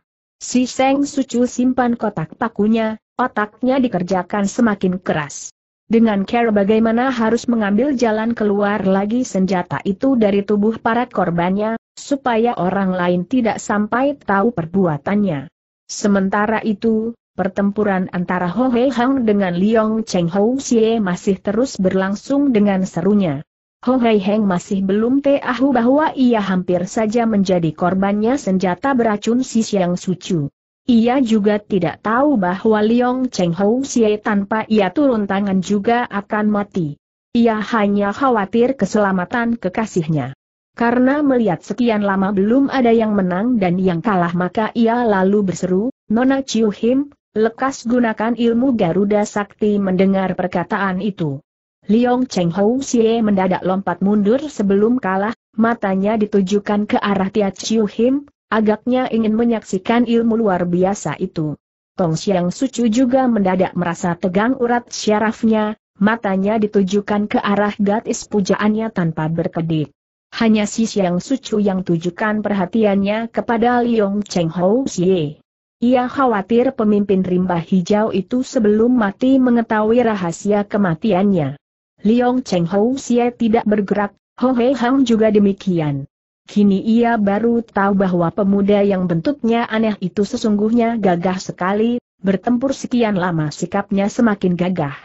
[SPEAKER 1] Si Seng Sucu simpan kotak pakunya, otaknya dikerjakan semakin keras. Dengan care bagaimana harus mengambil jalan keluar lagi senjata itu dari tubuh para korbannya, supaya orang lain tidak sampai tahu perbuatannya. Sementara itu, pertempuran antara Ho Hei Hang dengan Liong Cheng Hou Xie masih terus berlangsung dengan serunya. Ho Hei Heng masih belum tahu bahwa ia hampir saja menjadi korbannya senjata beracun si Su Sucu. Ia juga tidak tahu bahwa Liong Cheng Hou Xie tanpa ia turun tangan juga akan mati. Ia hanya khawatir keselamatan kekasihnya. Karena melihat sekian lama belum ada yang menang dan yang kalah maka ia lalu berseru, Nona Chiu Him, lekas gunakan ilmu Garuda Sakti mendengar perkataan itu. Liong Cheng Hou Xie mendadak lompat mundur sebelum kalah, matanya ditujukan ke arah Tia Chiu Him, Agaknya ingin menyaksikan ilmu luar biasa itu. Tong Xiang Sucu juga mendadak merasa tegang urat syarafnya, matanya ditujukan ke arah gadis pujaannya tanpa berkedip. Hanya si Xiang Sucu yang tujukan perhatiannya kepada Liong Cheng Hou Xie. Ia khawatir pemimpin rimba hijau itu sebelum mati mengetahui rahasia kematiannya. Liong Cheng Hou Xie tidak bergerak, Ho Hei Hang juga demikian. Kini ia baru tahu bahwa pemuda yang bentuknya aneh itu sesungguhnya gagah sekali, bertempur sekian lama sikapnya semakin gagah.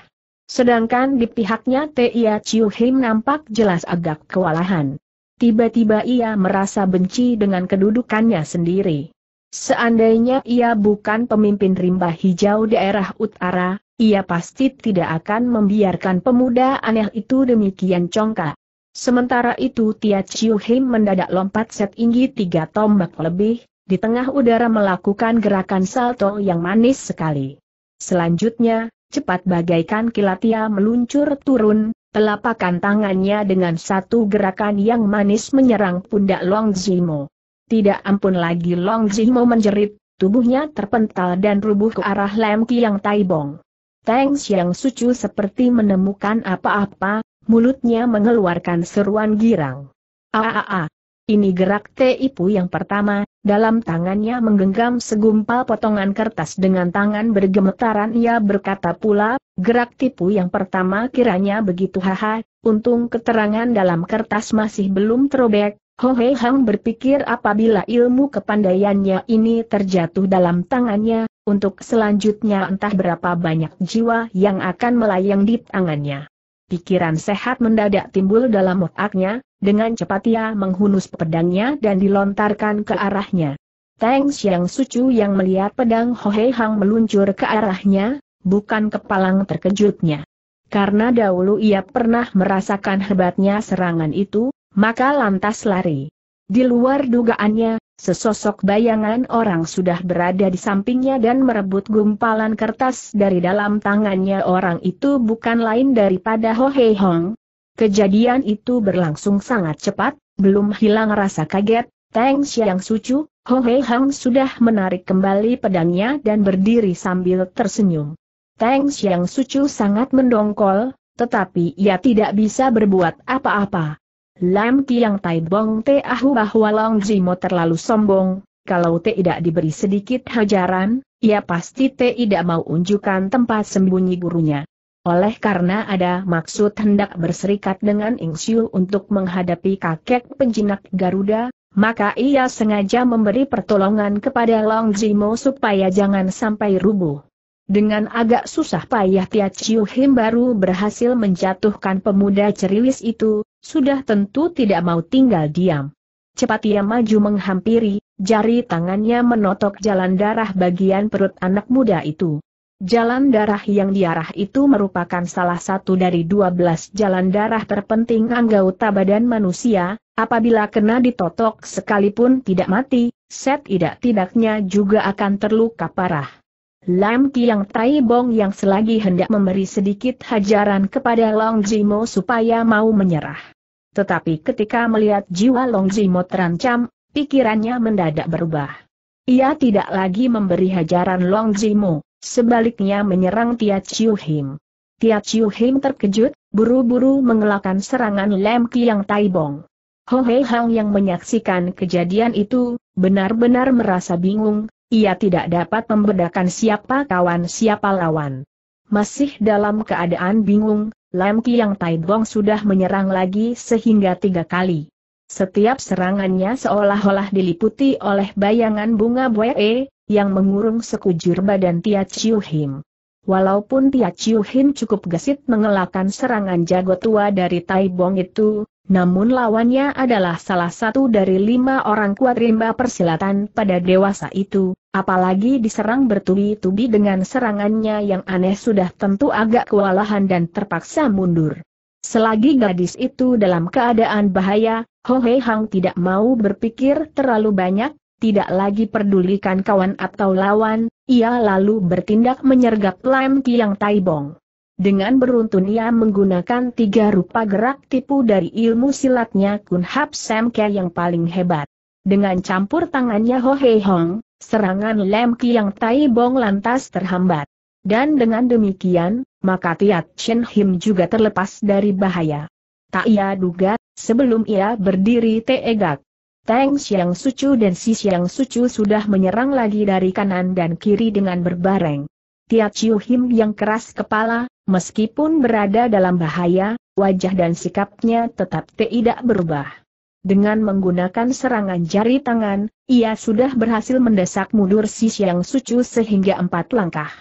[SPEAKER 1] Sedangkan di pihaknya Tia Chiu Him nampak jelas agak kewalahan. Tiba-tiba ia merasa benci dengan kedudukannya sendiri. Seandainya ia bukan pemimpin rimba hijau daerah utara, ia pasti tidak akan membiarkan pemuda aneh itu demikian congkak. Sementara itu Tia Chiu Him mendadak lompat set setinggi tiga tombak lebih, di tengah udara melakukan gerakan salto yang manis sekali. Selanjutnya, cepat bagaikan kilat ia meluncur turun, telapakan tangannya dengan satu gerakan yang manis menyerang pundak Long Zimo. Tidak ampun lagi Long Zimo menjerit, tubuhnya terpental dan rubuh ke arah Lem Kiang Taibong. Tang Xiang Sucu seperti menemukan apa-apa, mulutnya mengeluarkan seruan girang. Aaaa. Ah, ah, ah. Ini gerak teipu yang pertama, dalam tangannya menggenggam segumpal potongan kertas dengan tangan bergemetaran ia berkata pula, gerak tipu yang pertama kiranya begitu haha, untung keterangan dalam kertas masih belum terobek, Ho Hohe Hang berpikir apabila ilmu kepandaiannya ini terjatuh dalam tangannya, untuk selanjutnya entah berapa banyak jiwa yang akan melayang di tangannya. Pikiran sehat mendadak timbul dalam otaknya, dengan cepat ia menghunus pedangnya dan dilontarkan ke arahnya. Teng Xiang Sucu yang melihat pedang Hohe Hang meluncur ke arahnya, bukan kepalang terkejutnya. Karena dahulu ia pernah merasakan hebatnya serangan itu, maka lantas lari. Di luar dugaannya, Sesosok bayangan orang sudah berada di sampingnya dan merebut gumpalan kertas dari dalam tangannya orang itu bukan lain daripada Ho Hei Hong. Kejadian itu berlangsung sangat cepat, belum hilang rasa kaget, Teng Xiang Sucu, Ho Hei Hong sudah menarik kembali pedangnya dan berdiri sambil tersenyum. Teng Xiang Sucu sangat mendongkol, tetapi ia tidak bisa berbuat apa-apa. Lam Kiang Tai Bong Te Ahu bahwa Long Zimo terlalu sombong, kalau te tidak diberi sedikit hajaran, ia pasti te tidak mau unjukkan tempat sembunyi gurunya. Oleh karena ada maksud hendak berserikat dengan Siu untuk menghadapi kakek penjinak Garuda, maka ia sengaja memberi pertolongan kepada Long Zimo supaya jangan sampai rubuh. Dengan agak susah payah Tia Chiu Him baru berhasil menjatuhkan pemuda ceriwis itu, sudah tentu tidak mau tinggal diam. Cepat ia maju menghampiri, jari tangannya menotok jalan darah bagian perut anak muda itu. Jalan darah yang diarah itu merupakan salah satu dari dua belas jalan darah terpenting anggota badan manusia, apabila kena ditotok sekalipun tidak mati, set tidak tidaknya juga akan terluka parah. Lam Kiang Tai Bong yang selagi hendak memberi sedikit hajaran kepada Long Jimo supaya mau menyerah. Tetapi ketika melihat jiwa Long Jimo terancam, pikirannya mendadak berubah. Ia tidak lagi memberi hajaran Long Jimo, sebaliknya menyerang Tia Chiu Him. Tia Chiu Him terkejut, buru-buru mengelakkan serangan Lam Kiang Tai Bong. Ho Hei Hang yang menyaksikan kejadian itu, benar-benar merasa bingung, ia tidak dapat membedakan siapa kawan siapa lawan. Masih dalam keadaan bingung, Lam Kiang Bong sudah menyerang lagi sehingga tiga kali. Setiap serangannya seolah-olah diliputi oleh bayangan bunga buee, yang mengurung sekujur badan Tia Chiu Him. Walaupun Tia Chiu Him cukup gesit mengelakkan serangan jago tua dari Tai Bong itu, namun lawannya adalah salah satu dari lima orang kuat rimba persilatan pada dewasa itu, apalagi diserang bertubi-tubi dengan serangannya yang aneh sudah tentu agak kewalahan dan terpaksa mundur. Selagi gadis itu dalam keadaan bahaya, Ho Hei Hang tidak mau berpikir terlalu banyak, tidak lagi pedulikan kawan atau lawan, ia lalu bertindak menyergap Lam Kiang Tai Bong. Dengan beruntun ia menggunakan tiga rupa gerak tipu dari ilmu silatnya Kun Hap Sam Ke yang paling hebat. Dengan campur tangannya Ho Hei Hong, serangan Lem yang Tai Bong lantas terhambat. Dan dengan demikian, maka Tiat Chen Him juga terlepas dari bahaya. Tak ia duga, sebelum ia berdiri teegak. Tang Siang Sucu dan Si Siang Sucu sudah menyerang lagi dari kanan dan kiri dengan berbareng. Tiat Chiu Him yang keras kepala, Meskipun berada dalam bahaya, wajah dan sikapnya tetap tidak berubah. Dengan menggunakan serangan jari tangan, ia sudah berhasil mendesak mundur si Siang Sucu sehingga empat langkah.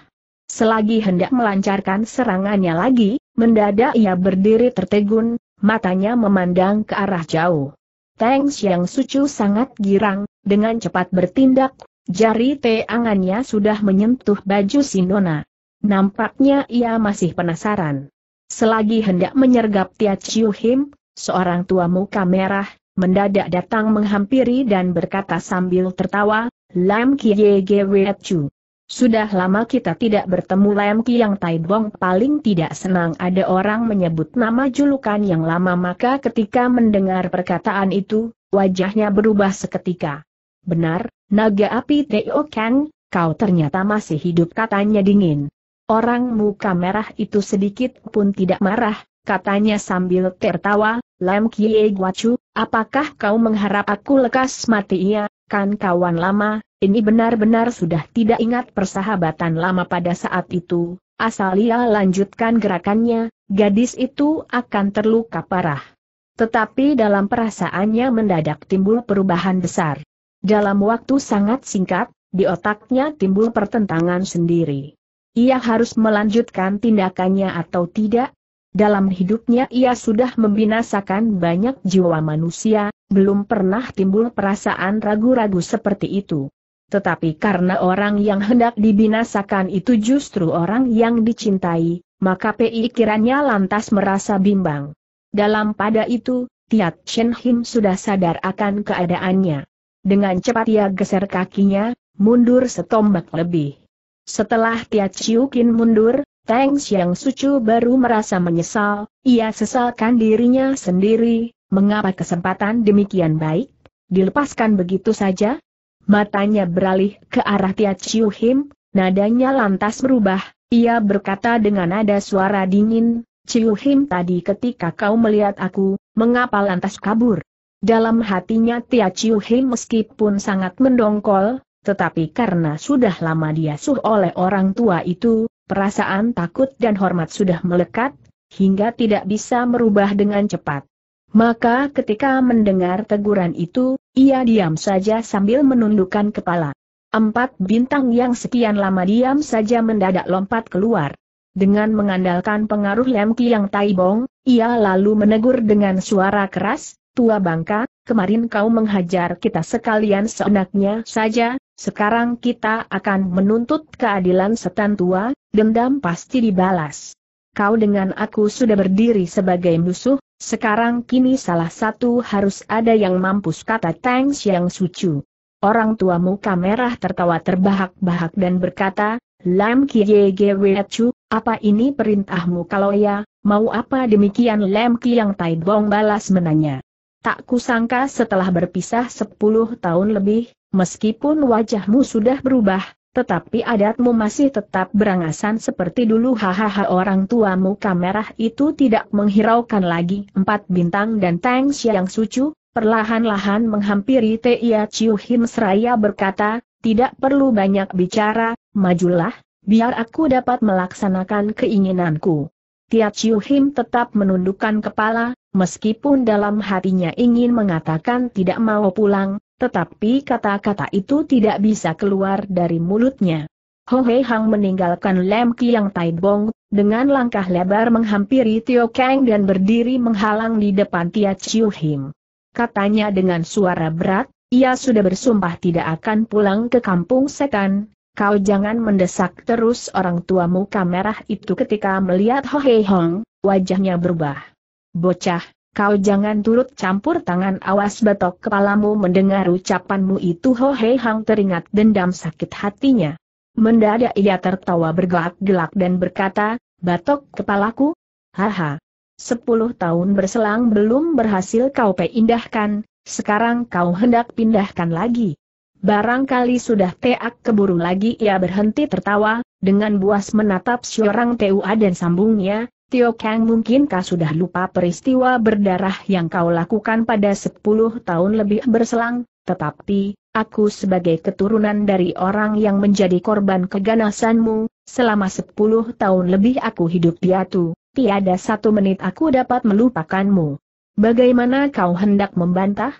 [SPEAKER 1] Selagi hendak melancarkan serangannya lagi, mendadak ia berdiri tertegun, matanya memandang ke arah jauh. Teng Siang Sucu sangat girang, dengan cepat bertindak, jari teangannya sudah menyentuh baju Sinona. Nampaknya ia masih penasaran. Selagi hendak menyergap Tia Chiu Him, seorang tua muka merah, mendadak datang menghampiri dan berkata sambil tertawa, Lam Kie Gwe Chu. Sudah lama kita tidak bertemu Lam Tai Bong paling tidak senang ada orang menyebut nama julukan yang lama maka ketika mendengar perkataan itu, wajahnya berubah seketika. Benar, naga api Teo Kang, kau ternyata masih hidup katanya dingin. Orang muka merah itu sedikit pun tidak marah, katanya sambil tertawa, Lam Kie Guacu, apakah kau mengharap aku lekas mati ya, kan kawan lama, ini benar-benar sudah tidak ingat persahabatan lama pada saat itu, asal ia lanjutkan gerakannya, gadis itu akan terluka parah. Tetapi dalam perasaannya mendadak timbul perubahan besar. Dalam waktu sangat singkat, di otaknya timbul pertentangan sendiri. Ia harus melanjutkan tindakannya atau tidak? Dalam hidupnya ia sudah membinasakan banyak jiwa manusia, belum pernah timbul perasaan ragu-ragu seperti itu. Tetapi karena orang yang hendak dibinasakan itu justru orang yang dicintai, maka pikirannya lantas merasa bimbang. Dalam pada itu, Tiat Shen Him sudah sadar akan keadaannya. Dengan cepat ia geser kakinya, mundur setombak lebih. Setelah Tia Chiu mundur, Teng Xiang Sucu baru merasa menyesal, ia sesalkan dirinya sendiri, mengapa kesempatan demikian baik, dilepaskan begitu saja? Matanya beralih ke arah Tia Chiu nadanya lantas berubah, ia berkata dengan nada suara dingin, Chiu tadi ketika kau melihat aku, mengapa lantas kabur? Dalam hatinya Tia Chiu meskipun sangat mendongkol, tetapi karena sudah lama diasuh oleh orang tua itu, perasaan takut dan hormat sudah melekat, hingga tidak bisa merubah dengan cepat. Maka ketika mendengar teguran itu, ia diam saja sambil menundukkan kepala. Empat bintang yang sekian lama diam saja mendadak lompat keluar. Dengan mengandalkan pengaruh Lem Kiang Taibong, ia lalu menegur dengan suara keras, Tua bangka, kemarin kau menghajar kita sekalian seenaknya saja, sekarang kita akan menuntut keadilan setan tua, dendam pasti dibalas. Kau dengan aku sudah berdiri sebagai musuh, sekarang kini salah satu harus ada yang mampus kata Tang Xiang Sucu. Orang tua muka merah tertawa terbahak-bahak dan berkata, Lam Kie Gwe Chu, apa ini perintahmu kalau ya, mau apa demikian Lam yang Tai Bong balas menanya. Tak kusangka setelah berpisah sepuluh tahun lebih, meskipun wajahmu sudah berubah, tetapi adatmu masih tetap berangasan seperti dulu hahaha orang tuamu kamerah itu tidak menghiraukan lagi empat bintang dan Tang yang sucu, perlahan-lahan menghampiri Tia Chiu Him Seraya berkata, tidak perlu banyak bicara, majulah, biar aku dapat melaksanakan keinginanku. Tia Chiu Him tetap menundukkan kepala, Meskipun dalam hatinya ingin mengatakan tidak mau pulang, tetapi kata-kata itu tidak bisa keluar dari mulutnya. Ho Hei Hang meninggalkan Lem Kiang Tai Bong, dengan langkah lebar menghampiri Tio Kang dan berdiri menghalang di depan Tia Chiu Him. Katanya dengan suara berat, ia sudah bersumpah tidak akan pulang ke kampung setan, kau jangan mendesak terus orang tuamu kamerah itu ketika melihat Ho Hei Hong, wajahnya berubah. Bocah, kau jangan turut campur tangan awas batok kepalamu mendengar ucapanmu itu Ho Hei Hang teringat dendam sakit hatinya. Mendadak ia tertawa bergelak-gelak dan berkata, batok kepalaku? Haha. Sepuluh tahun berselang belum berhasil kau peindahkan. sekarang kau hendak pindahkan lagi. Barangkali sudah teak keburu lagi ia berhenti tertawa, dengan buas menatap seorang Tua dan sambungnya, Tio Kang mungkinkah sudah lupa peristiwa berdarah yang kau lakukan pada 10 tahun lebih berselang, tetapi, aku sebagai keturunan dari orang yang menjadi korban keganasanmu, selama 10 tahun lebih aku hidup piatu, tiada satu menit aku dapat melupakanmu. Bagaimana kau hendak membantah?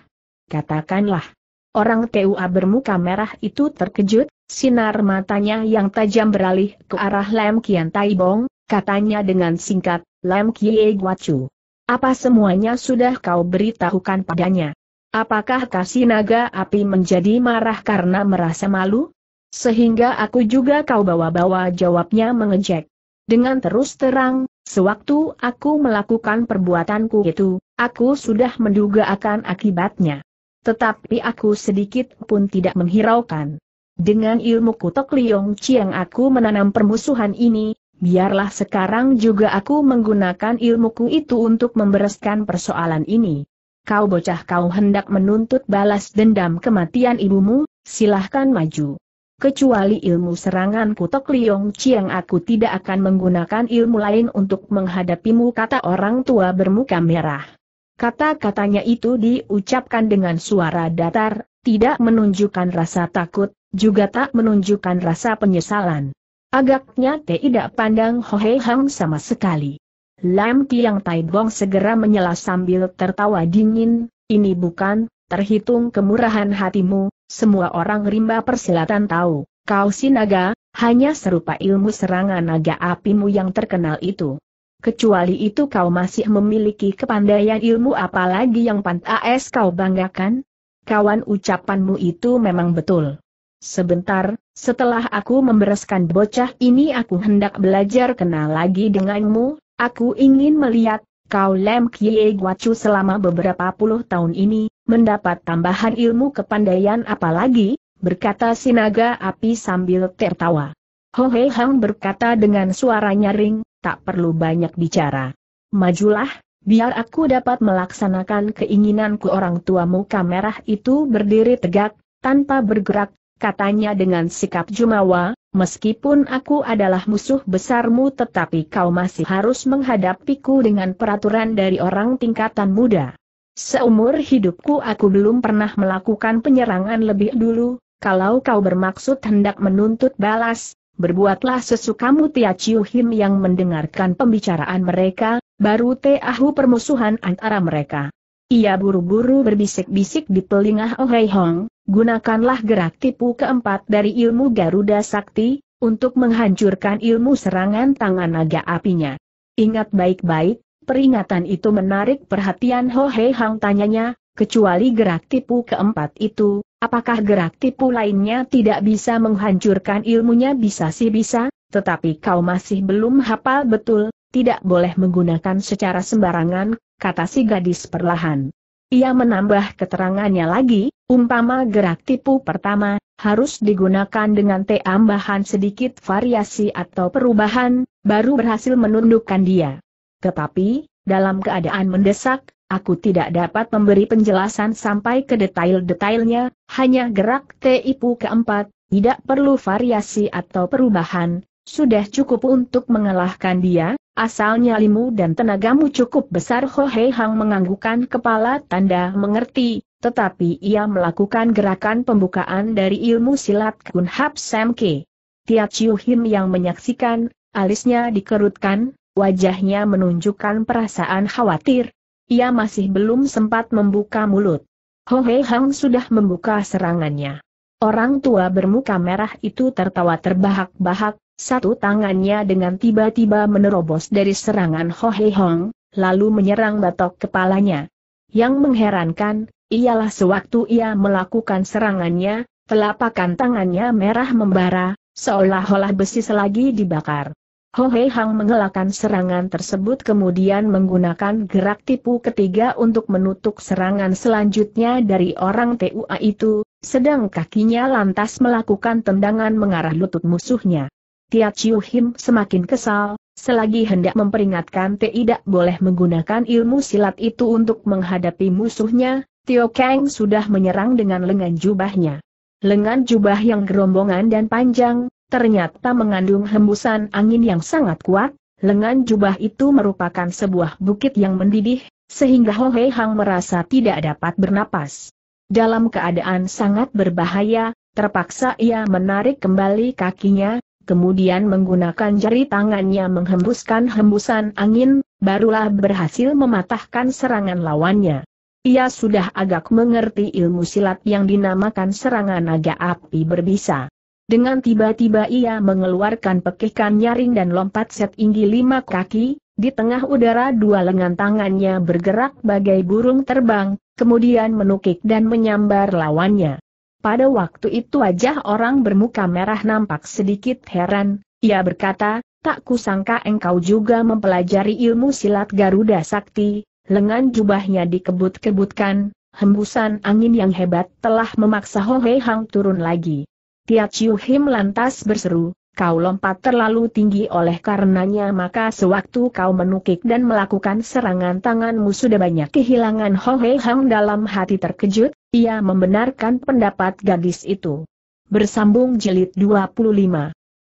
[SPEAKER 1] Katakanlah. Orang TUA bermuka merah itu terkejut, sinar matanya yang tajam beralih ke arah Lam Kian Tai Bong katanya dengan singkat, Lam Kie Guacu. Apa semuanya sudah kau beritahukan padanya? Apakah kasih naga api menjadi marah karena merasa malu? Sehingga aku juga kau bawa-bawa jawabnya mengejek. Dengan terus terang, sewaktu aku melakukan perbuatanku itu, aku sudah menduga akan akibatnya. Tetapi aku sedikit pun tidak menghiraukan. Dengan ilmu kutok Liong ciang aku menanam permusuhan ini, Biarlah sekarang juga aku menggunakan ilmuku itu untuk membereskan persoalan ini. Kau bocah kau hendak menuntut balas dendam kematian ibumu, silahkan maju. Kecuali ilmu serangan kutok Liong ciang aku tidak akan menggunakan ilmu lain untuk menghadapimu kata orang tua bermuka merah. Kata-katanya itu diucapkan dengan suara datar, tidak menunjukkan rasa takut, juga tak menunjukkan rasa penyesalan. Agaknya tidak pandang Ho Hohe Hang sama sekali. Lam Tiang Tai Bong segera menyela sambil tertawa dingin, ini bukan, terhitung kemurahan hatimu, semua orang rimba persilatan tahu, kau sinaga, hanya serupa ilmu serangan naga apimu yang terkenal itu. Kecuali itu kau masih memiliki kepandaian ilmu apalagi yang pantas kau banggakan? Kawan ucapanmu itu memang betul. Sebentar, setelah aku membereskan bocah ini aku hendak belajar kenal lagi denganmu, aku ingin melihat, kau Lem Kie Guacu selama beberapa puluh tahun ini, mendapat tambahan ilmu kepandaian apalagi, berkata Sinaga api sambil tertawa. Ho Hei Hang berkata dengan suara nyaring, tak perlu banyak bicara. Majulah, biar aku dapat melaksanakan keinginanku orang tuamu kamerah itu berdiri tegak, tanpa bergerak, katanya dengan sikap jumawa, meskipun aku adalah musuh besarmu tetapi kau masih harus menghadapiku dengan peraturan dari orang tingkatan muda. Seumur hidupku aku belum pernah melakukan penyerangan lebih dulu, kalau kau bermaksud hendak menuntut balas, berbuatlah sesukamu Tia Chiu Him yang mendengarkan pembicaraan mereka, baru teahu permusuhan antara mereka. Ia buru-buru berbisik-bisik di telinga Oh Hei Hong, gunakanlah gerak tipu keempat dari ilmu Garuda Sakti, untuk menghancurkan ilmu serangan tangan naga apinya. Ingat baik-baik, peringatan itu menarik perhatian Ho Hei Hang tanyanya, kecuali gerak tipu keempat itu, apakah gerak tipu lainnya tidak bisa menghancurkan ilmunya bisa sih bisa, tetapi kau masih belum hafal betul, tidak boleh menggunakan secara sembarangan, kata si gadis perlahan. Ia menambah keterangannya lagi, umpama gerak tipu pertama, harus digunakan dengan tambahan sedikit variasi atau perubahan, baru berhasil menundukkan dia. Tetapi, dalam keadaan mendesak, aku tidak dapat memberi penjelasan sampai ke detail-detailnya, hanya gerak tipu keempat, tidak perlu variasi atau perubahan, sudah cukup untuk mengalahkan dia, Asalnya nyalimu dan tenagamu cukup besar Ho Hei Hang menganggukan kepala tanda mengerti, tetapi ia melakukan gerakan pembukaan dari ilmu silat Kun Hap Sam Ke. Chiu Him yang menyaksikan, alisnya dikerutkan, wajahnya menunjukkan perasaan khawatir. Ia masih belum sempat membuka mulut. Ho Hei Hang sudah membuka serangannya. Orang tua bermuka merah itu tertawa terbahak-bahak, satu tangannya dengan tiba-tiba menerobos dari serangan Ho Hei Hong, lalu menyerang batok kepalanya. Yang mengherankan, ialah sewaktu ia melakukan serangannya, telapakan tangannya merah membara, seolah-olah besi selagi dibakar. Ho Hei Hong mengelakkan serangan tersebut kemudian menggunakan gerak tipu ketiga untuk menutup serangan selanjutnya dari orang TUA itu, sedang kakinya lantas melakukan tendangan mengarah lutut musuhnya. Tia Chiu Him semakin kesal, selagi hendak memperingatkan tidak boleh menggunakan ilmu silat itu untuk menghadapi musuhnya, Tio Kang sudah menyerang dengan lengan jubahnya. Lengan jubah yang gerombongan dan panjang, ternyata mengandung hembusan angin yang sangat kuat, lengan jubah itu merupakan sebuah bukit yang mendidih, sehingga Ho Hei Hang merasa tidak dapat bernapas. Dalam keadaan sangat berbahaya, terpaksa ia menarik kembali kakinya, kemudian menggunakan jari tangannya menghembuskan hembusan angin, barulah berhasil mematahkan serangan lawannya. Ia sudah agak mengerti ilmu silat yang dinamakan serangan naga api berbisa. Dengan tiba-tiba ia mengeluarkan pekikan nyaring dan lompat setinggi lima kaki, di tengah udara dua lengan tangannya bergerak bagai burung terbang, kemudian menukik dan menyambar lawannya. Pada waktu itu wajah orang bermuka merah nampak sedikit heran, ia berkata, tak kusangka engkau juga mempelajari ilmu silat Garuda Sakti, lengan jubahnya dikebut-kebutkan, hembusan angin yang hebat telah memaksa Ho Hei Hang turun lagi. Tia Chiu Him lantas berseru, Kau lompat terlalu tinggi oleh karenanya maka sewaktu kau menukik dan melakukan serangan tanganmu sudah banyak kehilangan Ho Hei Hang dalam hati terkejut, ia membenarkan pendapat gadis itu. Bersambung jilid 25